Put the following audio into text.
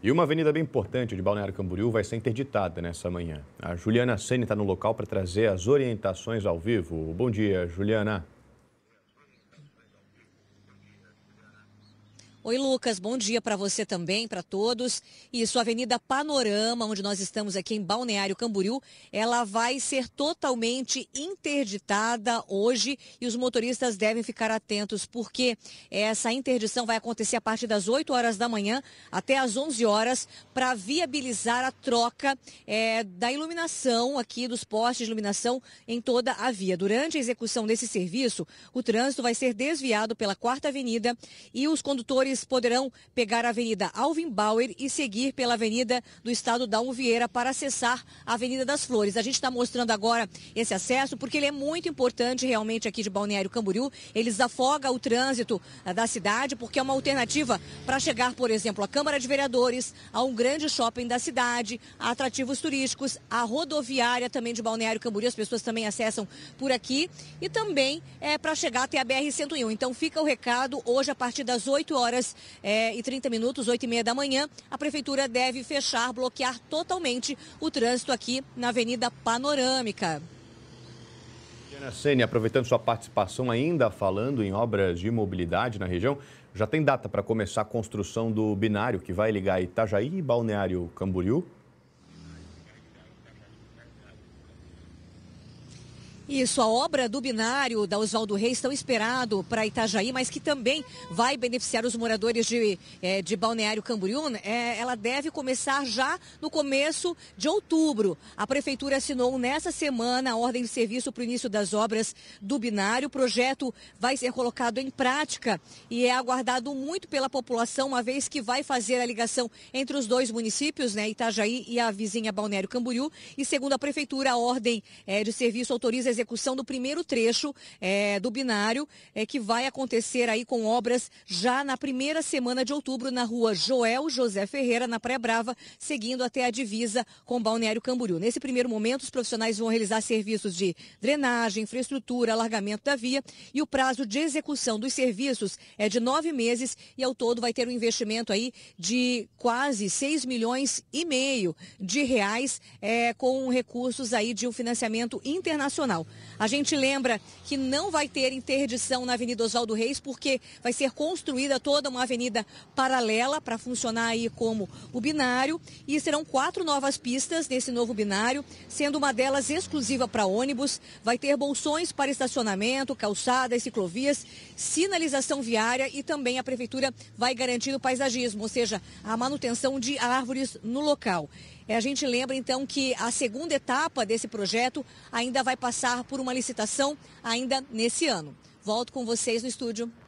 E uma avenida bem importante de Balneário Camboriú vai ser interditada nessa manhã. A Juliana Sene está no local para trazer as orientações ao vivo. Bom dia, Juliana. Oi, Lucas, bom dia para você também, para todos. Isso, a Avenida Panorama, onde nós estamos aqui em Balneário Camboriú, ela vai ser totalmente interditada hoje e os motoristas devem ficar atentos, porque essa interdição vai acontecer a partir das 8 horas da manhã até as 11 horas para viabilizar a troca é, da iluminação aqui, dos postes de iluminação em toda a via. Durante a execução desse serviço, o trânsito vai ser desviado pela Quarta Avenida e os condutores eles poderão pegar a Avenida Alvin Bauer e seguir pela Avenida do Estado da Vieira para acessar a Avenida das Flores. A gente está mostrando agora esse acesso porque ele é muito importante realmente aqui de Balneário Camboriú. Ele desafoga o trânsito ah, da cidade porque é uma alternativa para chegar, por exemplo, à Câmara de Vereadores, a um grande shopping da cidade, a atrativos turísticos, a rodoviária também de Balneário Camboriú. As pessoas também acessam por aqui e também é para chegar até a BR-101. Então fica o recado hoje a partir das 8 horas horas é, e 30 minutos, 8 e meia da manhã, a Prefeitura deve fechar, bloquear totalmente o trânsito aqui na Avenida Panorâmica. Diana Sene, aproveitando sua participação ainda, falando em obras de mobilidade na região, já tem data para começar a construção do binário que vai ligar Itajaí e Balneário Camboriú? Isso, a obra do binário da Oswaldo Reis tão esperado para Itajaí, mas que também vai beneficiar os moradores de, é, de Balneário Camboriú, né? é, ela deve começar já no começo de outubro. A Prefeitura assinou nessa semana a ordem de serviço para o início das obras do binário. O projeto vai ser colocado em prática e é aguardado muito pela população, uma vez que vai fazer a ligação entre os dois municípios, né, Itajaí e a vizinha Balneário Camboriú. E segundo a Prefeitura, a ordem é, de serviço autoriza execução do primeiro trecho é, do binário, é, que vai acontecer aí com obras já na primeira semana de outubro na rua Joel José Ferreira, na Praia Brava, seguindo até a divisa com Balneário Camboriú. Nesse primeiro momento, os profissionais vão realizar serviços de drenagem, infraestrutura, alargamento da via e o prazo de execução dos serviços é de nove meses e ao todo vai ter um investimento aí de quase 6 milhões e meio de reais é, com recursos aí de um financiamento internacional. A gente lembra que não vai ter interdição na Avenida Oswaldo Reis, porque vai ser construída toda uma avenida paralela para funcionar aí como o binário. E serão quatro novas pistas nesse novo binário, sendo uma delas exclusiva para ônibus. Vai ter bolsões para estacionamento, calçadas, ciclovias, sinalização viária e também a Prefeitura vai garantir o paisagismo, ou seja, a manutenção de árvores no local. É, a gente lembra então que a segunda etapa desse projeto ainda vai passar passar por uma licitação ainda nesse ano. Volto com vocês no estúdio